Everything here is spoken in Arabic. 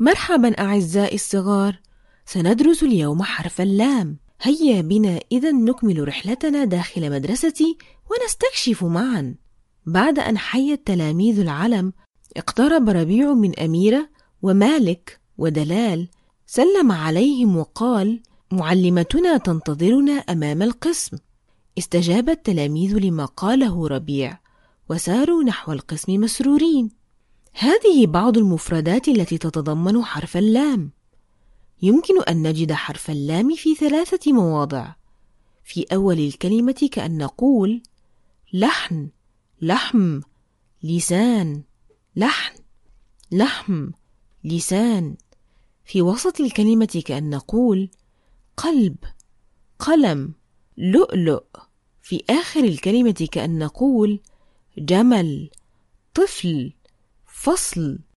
مرحبا أعزائي الصغار سندرس اليوم حرف اللام هيا بنا إذا نكمل رحلتنا داخل مدرستي ونستكشف معا بعد أن حي التلاميذ العلم اقترب ربيع من أميرة ومالك ودلال سلم عليهم وقال معلمتنا تنتظرنا أمام القسم استجاب التلاميذ لما قاله ربيع وساروا نحو القسم مسرورين هذه بعض المفردات التي تتضمن حرف اللام يمكن أن نجد حرف اللام في ثلاثة مواضع في أول الكلمة كأن نقول لحن لحم لسان لحن لحم لسان في وسط الكلمة كأن نقول قلب قلم لؤلؤ في آخر الكلمة كأن نقول جمل طفل فصل